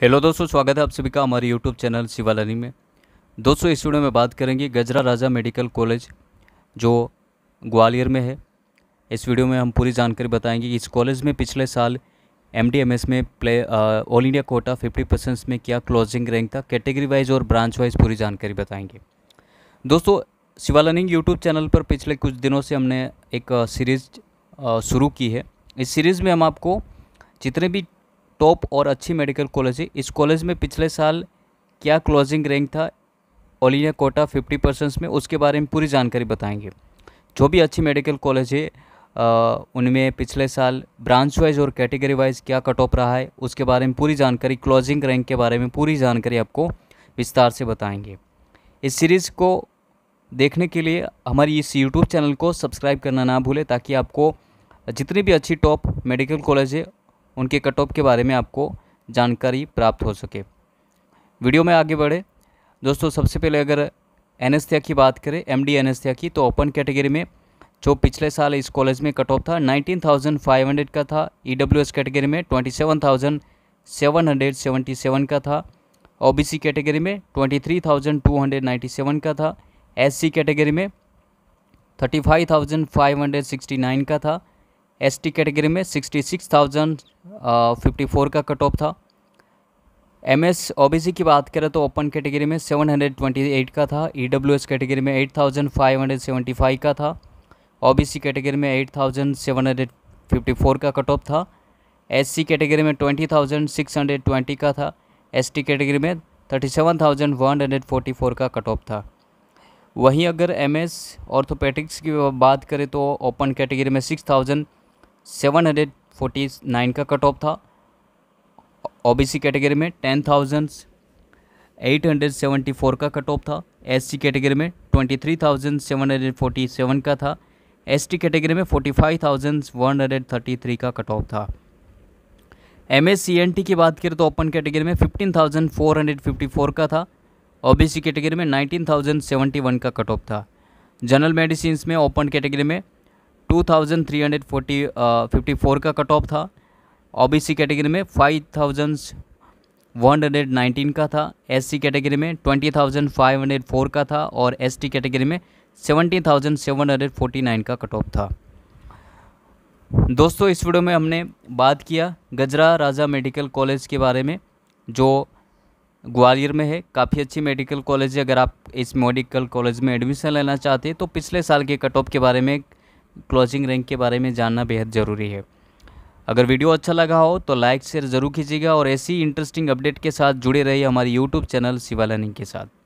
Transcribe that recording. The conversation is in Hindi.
हेलो दोस्तों स्वागत है आप सभी का हमारे यूट्यूब चैनल शिवालनी में दोस्तों इस वीडियो में बात करेंगे गजरा राजा मेडिकल कॉलेज जो ग्वालियर में है इस वीडियो में हम पूरी जानकारी बताएंगे कि इस कॉलेज में पिछले साल एम में प्ले all India quota fifty percent में क्या क्लोजिंग रैंक था कैटेगरी वाइज और ब्रांच वाइज पूरी जानकारी बताएंगे दोस्तों शिवालनिंग यूट्यूब चैनल पर पिछले कुछ दिनों से हमने एक सीरीज़ शुरू की है इस सीरीज़ में हम आपको जितने भी टॉप और अच्छी मेडिकल कॉलेज है इस कॉलेज में पिछले साल क्या क्लोजिंग रैंक था all India quota fifty percents में उसके बारे में पूरी जानकारी बताएंगे जो भी अच्छी मेडिकल कॉलेज है उनमें पिछले साल ब्रांच वाइज और कैटेगरी वाइज क्या कट ऑफ रहा है उसके बारे में पूरी जानकारी क्लोजिंग रैंक के बारे में पूरी जानकारी आपको विस्तार से बताएंगे इस सीरीज़ को देखने के लिए हमारी इस यूट्यूब चैनल को सब्सक्राइब करना ना भूलें ताकि आपको जितनी भी अच्छी टॉप मेडिकल कॉलेज है उनके कट ऑफ के बारे में आपको जानकारी प्राप्त हो सके वीडियो में आगे बढ़े दोस्तों सबसे पहले अगर एनएसथिया की बात करें एम डी की तो ओपन कैटेगरी में जो पिछले साल इस कॉलेज में कट ऑफ था 19,500 का था ई e कैटेगरी में 27,777 का था ओ कैटेगरी में 23,297 का था एस कैटेगरी में 35,569 का था एस कैटेगरी में थाउजेंड फिफ्टी फोर का कट ऑफ था M S O B C की बात करें तो ओपन कैटेगरी में सेवन हंड्रेड ट्वेंटी एट का था ई डब्ल्यू एस कैटेगरी में eight thousand five hundred seventy five का था ओ बी सी कैटेगरी में eight thousand seven hundred fifty four का कट ऑफ था एस सी कैटेगरी में twenty thousand six hundred twenty का था एस टी कैटेगरी में thirty seven thousand one hundred forty four का कट ऑफ था वहीं अगर एम एस ऑर्थोपेटिक्स की बात करें तो ओपन कैटेगरी में six thousand seven hundred forty nine का कट ऑफ था ओबीसी कैटेगरी में ten thousand eight hundred seventy four का कट ऑफ था एससी कैटेगरी में twenty three thousand seven hundred forty seven का था एसटी कैटेगरी में forty five thousand one hundred thirty three का कट ऑफ था M S C N T की बात करें तो ओपन कैटेगरी में fifteen thousand four hundred fifty four का था ओबीसी कैटेगरी में नाइनटीन थाउजेंड सेवेंटी वन का कट ऑफ था जनरल मेडिसिन में ओपन कैटेगरी में two thousand three hundred forty fifty four का कट ऑफ था ओबीसी कैटेगरी में five thousand one hundred nineteen का था एससी कैटेगरी में twenty thousand five hundred four का था और एसटी कैटेगरी में seventy thousand seven hundred forty nine का कट ऑफ था दोस्तों इस वीडियो में हमने बात किया गजरा राजा मेडिकल कॉलेज के बारे में जो ग्वालियर में है काफ़ी अच्छी मेडिकल कॉलेज है अगर आप इस मेडिकल कॉलेज में एडमिशन लेना चाहते हैं तो पिछले साल के कट ऑफ के बारे में एक क्लोजिंग रैंक के बारे में जानना बेहद ज़रूरी है अगर वीडियो अच्छा लगा हो तो लाइक शेयर ज़रूर कीजिएगा और ऐसी इंटरेस्टिंग अपडेट के साथ जुड़े रहिए हमारे यूट्यूब चैनल शिवा के साथ